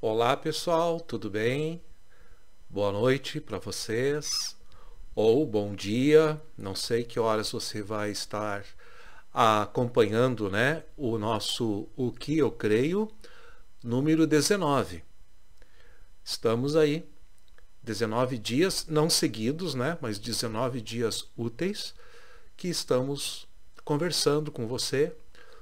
Olá pessoal, tudo bem? Boa noite para vocês, ou bom dia, não sei que horas você vai estar acompanhando né, o nosso O Que Eu Creio, número 19. Estamos aí, 19 dias, não seguidos, né, mas 19 dias úteis, que estamos conversando com você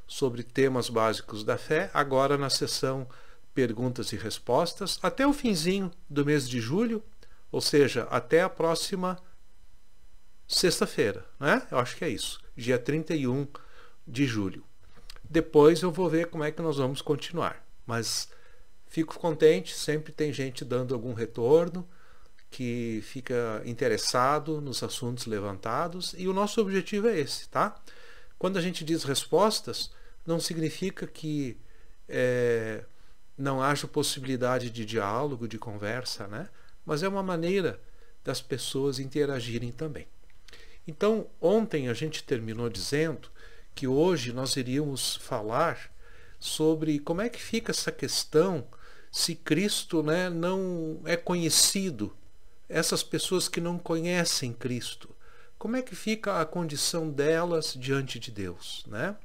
sobre temas básicos da fé, agora na sessão perguntas e respostas até o finzinho do mês de julho, ou seja, até a próxima sexta-feira, né? Eu acho que é isso, dia 31 de julho. Depois eu vou ver como é que nós vamos continuar, mas fico contente, sempre tem gente dando algum retorno que fica interessado nos assuntos levantados e o nosso objetivo é esse, tá? Quando a gente diz respostas, não significa que é, não haja possibilidade de diálogo, de conversa, né? Mas é uma maneira das pessoas interagirem também. Então, ontem a gente terminou dizendo que hoje nós iríamos falar sobre como é que fica essa questão se Cristo né, não é conhecido, essas pessoas que não conhecem Cristo, como é que fica a condição delas diante de Deus, né?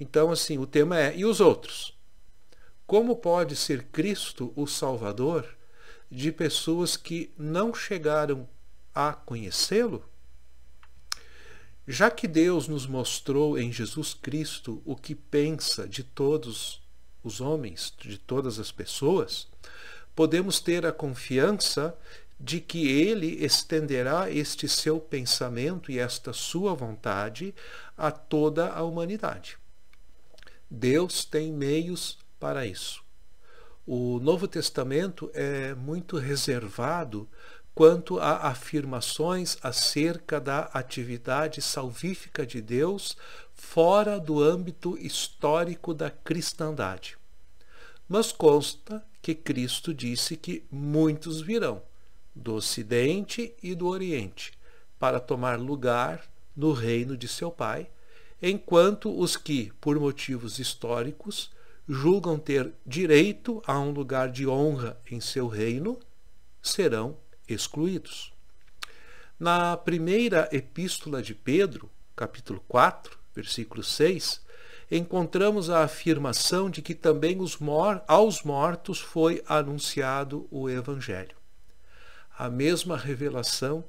Então, assim, o tema é e os outros? Como pode ser Cristo o Salvador de pessoas que não chegaram a conhecê-lo? Já que Deus nos mostrou em Jesus Cristo o que pensa de todos os homens, de todas as pessoas, podemos ter a confiança de que ele estenderá este seu pensamento e esta sua vontade a toda a humanidade. Deus tem meios para isso. O Novo Testamento é muito reservado quanto a afirmações acerca da atividade salvífica de Deus fora do âmbito histórico da cristandade. Mas consta que Cristo disse que muitos virão do Ocidente e do Oriente para tomar lugar no reino de seu Pai, enquanto os que, por motivos históricos, julgam ter direito a um lugar de honra em seu reino serão excluídos. Na primeira epístola de Pedro, capítulo 4, versículo 6, encontramos a afirmação de que também mor aos mortos foi anunciado o Evangelho. A mesma revelação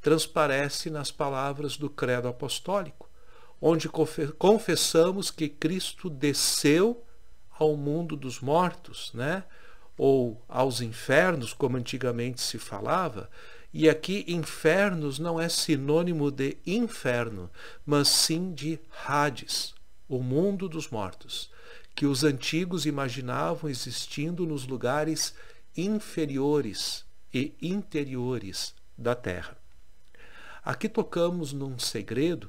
transparece nas palavras do Credo Apostólico, onde confe confessamos que Cristo desceu ao mundo dos mortos, né? ou aos infernos, como antigamente se falava. E aqui, infernos não é sinônimo de inferno, mas sim de Hades, o mundo dos mortos, que os antigos imaginavam existindo nos lugares inferiores e interiores da terra. Aqui tocamos num segredo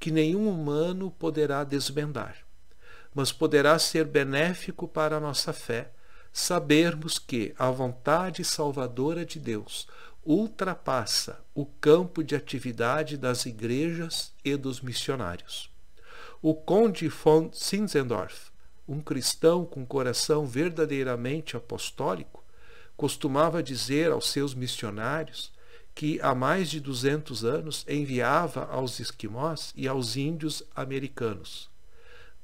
que nenhum humano poderá desvendar mas poderá ser benéfico para a nossa fé sabermos que a vontade salvadora de Deus ultrapassa o campo de atividade das igrejas e dos missionários. O conde von Zinzendorf, um cristão com coração verdadeiramente apostólico, costumava dizer aos seus missionários que há mais de 200 anos enviava aos esquimós e aos índios americanos.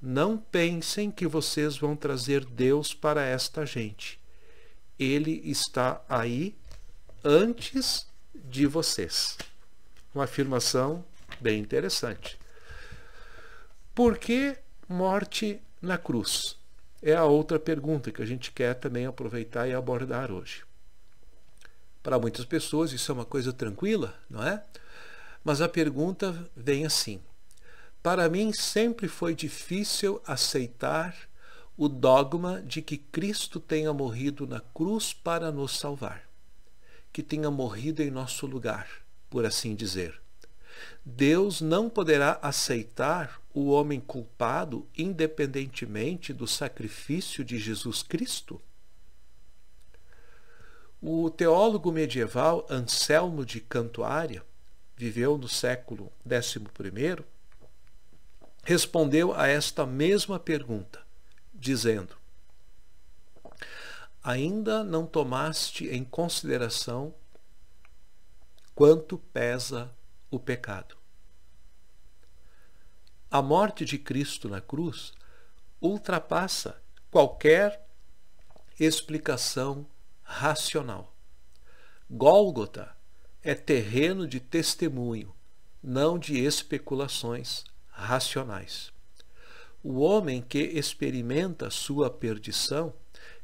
Não pensem que vocês vão trazer Deus para esta gente. Ele está aí antes de vocês. Uma afirmação bem interessante. Por que morte na cruz? É a outra pergunta que a gente quer também aproveitar e abordar hoje. Para muitas pessoas isso é uma coisa tranquila, não é? Mas a pergunta vem assim: para mim sempre foi difícil aceitar o dogma de que Cristo tenha morrido na cruz para nos salvar, que tenha morrido em nosso lugar, por assim dizer. Deus não poderá aceitar o homem culpado independentemente do sacrifício de Jesus Cristo? O teólogo medieval Anselmo de Cantuária, viveu no século XI, respondeu a esta mesma pergunta, dizendo: Ainda não tomaste em consideração quanto pesa o pecado. A morte de Cristo na cruz ultrapassa qualquer explicação racional. Gólgota é terreno de testemunho, não de especulações racionais. O homem que experimenta sua perdição,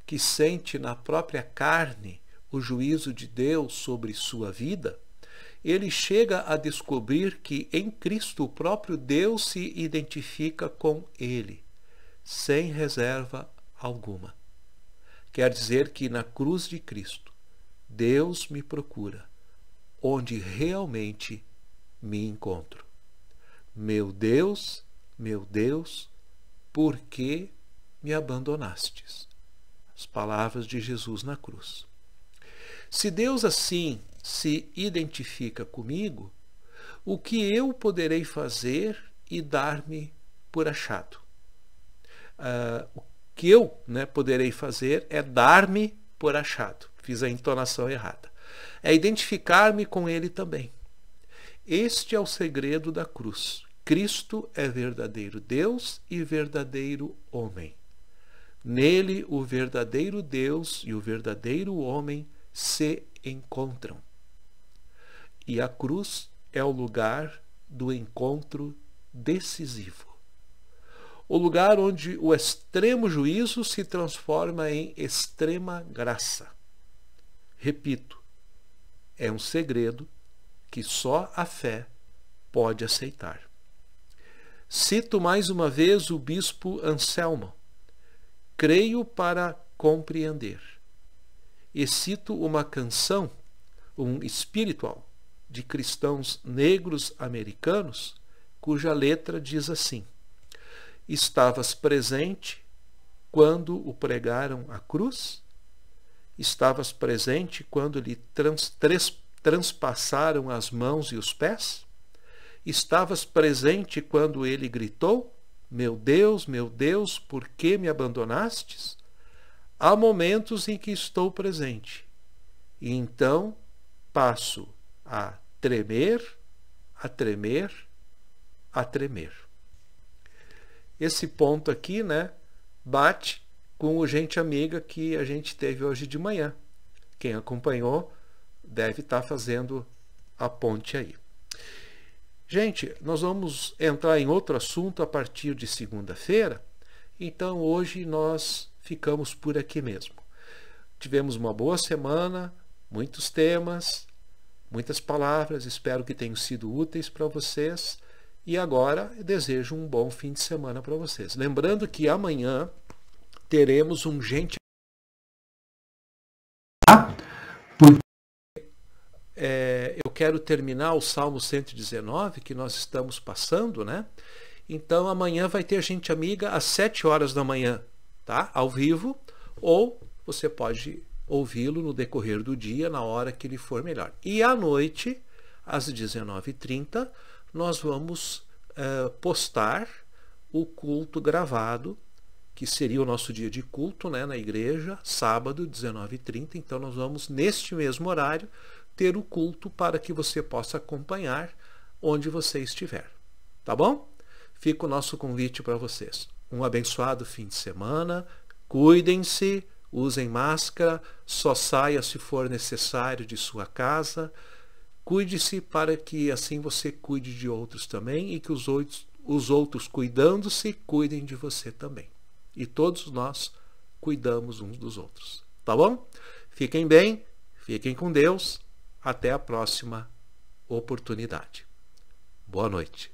que sente na própria carne o juízo de Deus sobre sua vida, ele chega a descobrir que em Cristo o próprio Deus se identifica com ele, sem reserva alguma. Quer dizer que na cruz de Cristo, Deus me procura, onde realmente me encontro. Meu Deus, meu Deus, por que me abandonastes? As palavras de Jesus na cruz. Se Deus assim se identifica comigo, o que eu poderei fazer e dar-me por achado? Uh, o que eu né, poderei fazer é dar-me por achado. Fiz a entonação errada. É identificar-me com ele também. Este é o segredo da cruz. Cristo é verdadeiro Deus e verdadeiro homem. Nele o verdadeiro Deus e o verdadeiro homem se encontram. E a cruz é o lugar do encontro decisivo. O lugar onde o extremo juízo se transforma em extrema graça. Repito, é um segredo que só a fé pode aceitar. Cito mais uma vez o bispo Anselmo. Creio para compreender. E cito uma canção, um espiritual, de cristãos negros americanos, cuja letra diz assim: Estavas presente quando o pregaram à cruz? Estavas presente quando lhe trans, trans, transpassaram as mãos e os pés? Estavas presente quando ele gritou: Meu Deus, meu Deus, por que me abandonastes? Há momentos em que estou presente. E então passo a tremer, a tremer, a tremer. Esse ponto aqui, né, bate com o gente amiga que a gente teve hoje de manhã. Quem acompanhou deve estar tá fazendo a ponte aí. Gente, nós vamos entrar em outro assunto a partir de segunda-feira, então hoje nós ficamos por aqui mesmo. Tivemos uma boa semana, muitos temas, muitas palavras, espero que tenham sido úteis para vocês. E agora desejo um bom fim de semana para vocês. Lembrando que amanhã teremos um gente. Ah? é, eu quero terminar o Salmo 119 que nós estamos passando, né? Então amanhã vai ter gente amiga às 7 horas da manhã, tá? Ao vivo, ou você pode ouvi-lo no decorrer do dia, na hora que lhe for melhor. E à noite, às 19h30, nós vamos é, postar o culto gravado, que seria o nosso dia de culto né, na igreja, sábado, 19h30. Então, nós vamos, neste mesmo horário, ter o culto para que você possa acompanhar onde você estiver. Tá bom? Fica o nosso convite para vocês. Um abençoado fim de semana. Cuidem-se, usem máscara, só saia se for necessário de sua casa. Cuide-se para que assim você cuide de outros também e que os outros, os outros cuidando-se, cuidem de você também. E todos nós cuidamos uns dos outros. Tá bom? Fiquem bem, fiquem com Deus. Até a próxima oportunidade. Boa noite.